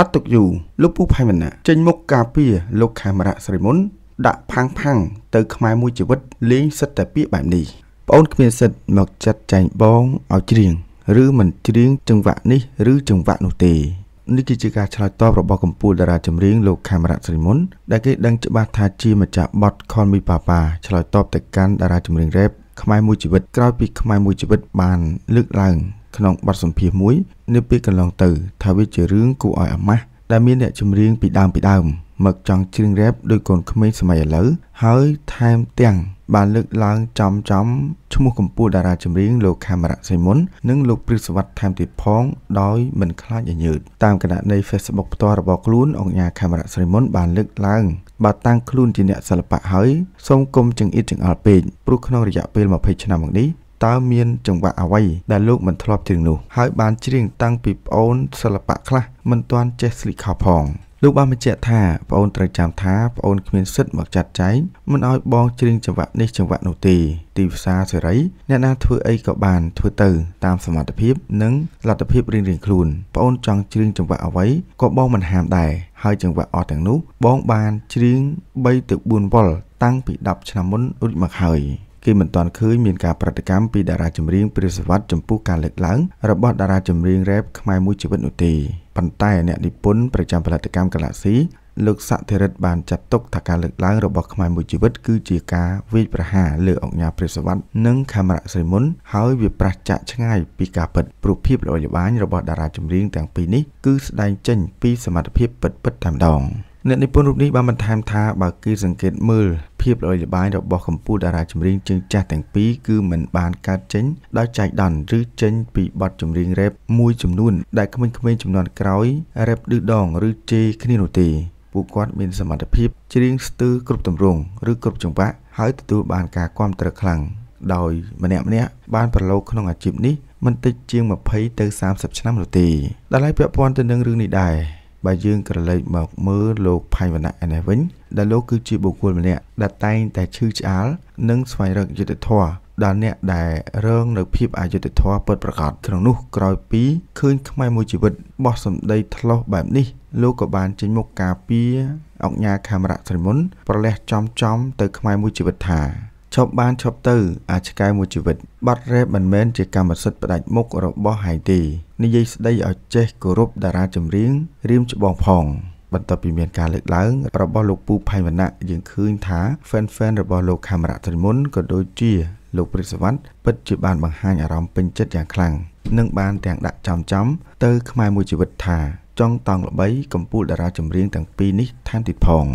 អត់ទុកយូរលោកពូផៃវណ្ណៈចេញមុខការពារលោកខេមរៈស្រីមុនដាក់ផាំងផាំងទៅ ខ្មែរមួយជីវិតលេងសិតតែពាក្យបែបនេះប្អូនគ្មានសិទ្ធមកចាត់ចែងបងឲ្យច្រៀងឬមិនច្រៀងចង្វាក់នេះឬចង្វាក់នោះទេនេះគឺជាការឆ្លើយតបរបស់កម្ពុជាតារាចម្រៀងលោកខេមរៈស្រីមុនដែលគេដឹងច្បាស់ថាជាម្ចាស់បទ Call Me Papa ឆ្លើយតបទៅកាន់តារាចម្រៀងរ៉េបខ្មែរមួយជីវិតក្រោយពីខ្មែរមួយជីវិតបានលើកឡើងក្នុងបទសម្ភាសន៍មួយនាពេលកន្លងទៅថាវាជារឿងគួរឲ្យអាម៉ាស់ដែលមានអ្នក ចម្រៀងពីដើមពីដើមមកចង់ច្រៀងរ៉េបដោយកូនក្មេងសម័យឥឡូវហើយថែមទាំងបានលើកឡើង ចំចំឈ្មោះកម្ពុជាតារាចម្រៀងលោកខេមរៈសីមុននិងលោកព្រឹកសវត្តថែមទៀតផងដោយមិនខ្លាចញញើតតាមគណនី Facebook ផ្ទាល់របស់ខ្លួនអង្គការខេមរៈសីមុនបានលើកឡើងបើតាំងខ្លួនជាអ្នកសិល្បៈហើយសូមគុំចង្អៀតចង្អល់ពេកព្រោះក្នុងរយៈពេល20ឆ្នាំមកនេះតើមានចង្វាក់អ្វីដែលលោកមិនធ្លាប់ច្រៀងនោះហើយបានច្រៀងតាំងពីប្អូនសិល្បៈខ្លះមិនទាន់ចេះស្លីកខោផងលោកបានបញ្ជាក់ថាប្អូនត្រូវចាំថាប្អូនគ្មានសិទ្ធិមកចាត់ចែងមិនឲ្យបងច្រៀងចង្វាក់នេះចង្វាក់នោះទេទីផ្សារសេរីអ្នកណាធ្វើអីក៏បានធ្វើទៅតាមសមត្ថភាពនិងលទ្ធភាពរៀងៗខ្លួនប្អូនចង់ច្រៀងចង្វាក់អ្វីក៏បងមិនហាមដែរហើយចង្វាក់អស់ទាំងនោះបង បានច្រៀង3ទៅ4វល់តាំងពី10ឆ្នាំមុនរួចមកហើយគេមិនទាន់ឃើញមានការប្រតិកម្មពីតារាចម្រៀងព្រាសវត្សចំពោះការលើកឡើងរបស់តារាចម្រៀងរ៉េបខ្មែរមួយជីវិតនោះទេប៉ុន្តែអ្នកនិពន្ធប្រចាំផលិតកម្មកាឡាស៊ីលោកសក្តិរិទ្ធបានចាត់ទុកថាការលើកឡើងរបស់ខ្មែរមួយជីវិតគឺជាការវាយប្រហារលើអង្គការព្រះសវត្តនិងខេមរៈស្រីមុនហើយវាប្រះចាក់ឆ្ងាយពីការពិតព្រោះភាពល្បីល្បាញរបស់តារាចម្រៀងទាំងពីរនេះគឺស្ដែងចេញ ពីសមត្ថភាពពិតៗតែម្ដងអ្នកនិពន្ធរូបនេះបានបន្ថែមថាបើគេសង្កេតមើលភាពល្បីល្បាញរបស់កម្ពុជាតារាចម្រៀងជើងចាស់ទាំងពីរគឺมันបានកើតចេញដោយចែកដន្យឬចេញពីបទចម្រៀងរ៉េបមួយចំនួនដែលក្មេងៗចំនួនក្រោយរ៉េបឌឺដងឬជេរគ្នានោះទេ ពួកគាត់មានសមត្ថភាពច្រៀងស្ទើរគ្រប់ទម្រង់ឬគ្រប់ចង្វាក់ហើយទទួលបានការគាំទ្រខ្លាំងដោយម្នាក់ៗបានប្រឡូកក្នុងអាជីពនេះមិនតិចជាង20ទៅ30ឆ្នាំនោះទេដល់ហើយពាក់ព័ន្ធទៅនឹងរឿងនេះដែរបើយើងក្រឡេកមកមើលលោកផៃវណ្ណៈឯនេះវិញដែលលោកគឺជាបុគ្គលម្នាក់ដែលតែងតែឈឺឆ្អាលនិងស្វែងរកយុត្តិធម៌ដល់អ្នក ដែលរងនៅភាពអយុត្តិធម៌ពិតប្រាកដក្នុងនោះក្រោយពីឃើញខ្មែរមួយជីវិតបោះសម្ដីធ្លោះបែបនេះលោកក៏បានចេញមុខការពារអង្គញាខេមរៈស្រីមុនប្រលះចំចំ ទៅ ខ្មែរមួយជីវិតថាឈប់បានឈប់ទៅ អាចឆ្កែមួយជីវិតបាត់រ៉េបមិនមែនជាកម្មសិទ្ធិផ្ដាច់មុខរបស់ហៃទីនិយាយស្ដីឲ្យចេះគោរពតារាចម្រៀងរៀមច្បងផង បន្ទាប់ពីមានការលើកឡើងរបស់លោកពូផៃវណ្ណៈយើងឃើញថា fan fan របស់លោកខេមរៈត្រីមុនក៏ដូចជា លោកព្រិទ្ធសវណ្ណពិតជាបានបង្ហាញអារម្មណ៍ពេញចិត្តយ៉ាងខ្លាំងនិងបាន ទាំងដាក់ចំចំ ទៅ ខ្មែរមួយជីវិតថា ចង់តង់ល្បីកម្ពុជាតារាចម្រៀងទាំងពីរនេះថែមទៀតផង